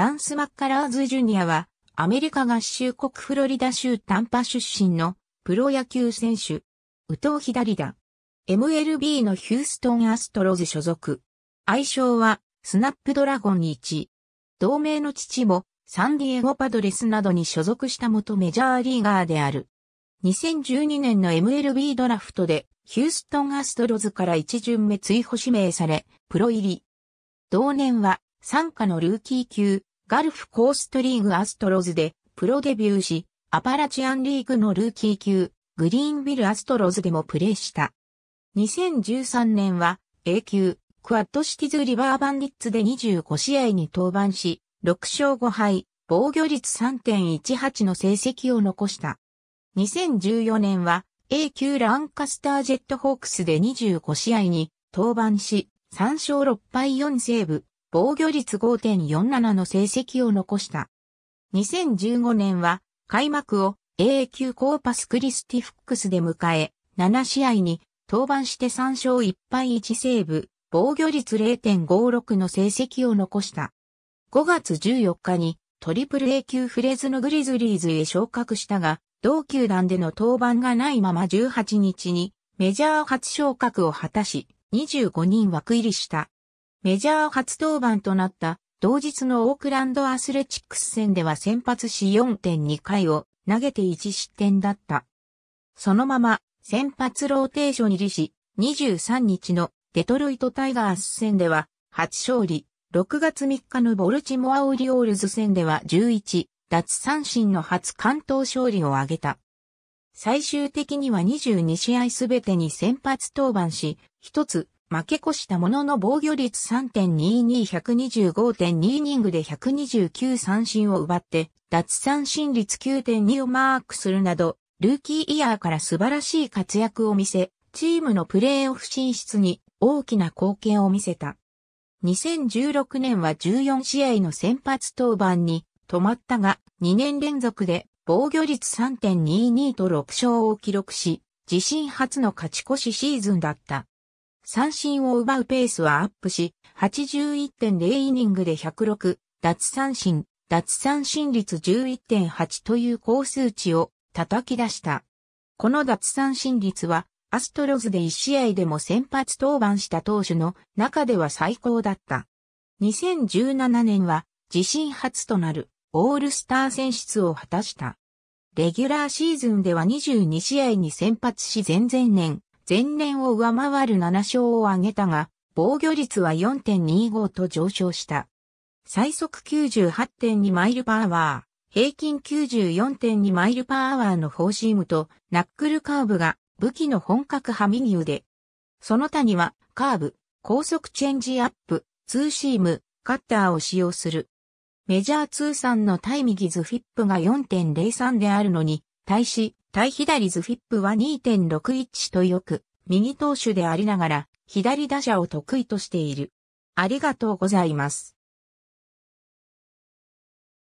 ランス・マッカラーズ・ジュニアは、アメリカ合衆国フロリダ州タンパ出身のプロ野球選手。宇藤左だ。MLB のヒューストン・アストロズ所属。愛称は、スナップドラゴン1。同盟の父も、サンディエゴパドレスなどに所属した元メジャーリーガーである。2012年の MLB ドラフトで、ヒューストン・アストロズから一巡目追保指名され、プロ入り。同年は、参加のルーキー級、ガルフコーストリーグアストロズでプロデビューし、アパラチアンリーグのルーキー級、グリーンビルアストロズでもプレーした。2013年は A 級、クワッドシティズ・リバーバンディッツで25試合に登板し、6勝5敗、防御率3.18の成績を残した。2014年は A 級ランカスター・ジェットホークスで25試合に登板し、3勝6敗4セーブ、防御率5.47の成績を残した。2015年は開幕を a 級コーパスクリスティフックスで迎え、7試合に登板して3勝1敗1セーブ、防御率0.56の成績を残した。5月14日にトリプル A 級フレズのグリズリーズへ昇格したが、同球団での登板がないまま18日にメジャー初昇格を果たし、25人枠入りした。メジャー初登板となった同日のオークランドアスレチックス戦では先発し4.2回を投げて1失点だった。そのまま先発ローテーション入りし、23日のデトロイトタイガース戦では初勝利、6月3日のボルチモアオリオールズ戦では11奪三振の初関東勝利を挙げた。最終的には22試合すべてに先発登板し、一つ負け越したものの防御率3.22125.2イニングで129三振を奪って、脱三振率9.2をマークするなど、ルーキーイヤーから素晴らしい活躍を見せ、チームのプレーオフ進出に大きな貢献を見せた。2016年は14試合の先発登板に止まったが、2年連続で防御率3.22と6勝を記録し、自身初の勝ち越しシーズンだった。三振を奪うペースはアップし、81.0イニングで106、奪三振、奪三振率11.8という高数値を叩き出した。この奪三振率は、アストロズで1試合でも先発登板した投手の中では最高だった。2017年は自身初となるオールスター選出を果たした。レギュラーシーズンでは22試合に先発し前々年、前年を上回る7勝を挙げたが、防御率は4.25と上昇した。最速98.2マイルパーワー、平均94.2マイルパーワーのフォーシームとナックルカーブが武器の本格派ミギ腕。その他にはカーブ、高速チェンジアップ、ツーシーム、カッターを使用する。メジャー通算の対右ズフィップが4.03であるのに、対し、対左ズフィップは2.61とよく、右投手でありながら、左打者を得意としている。ありがとうございます。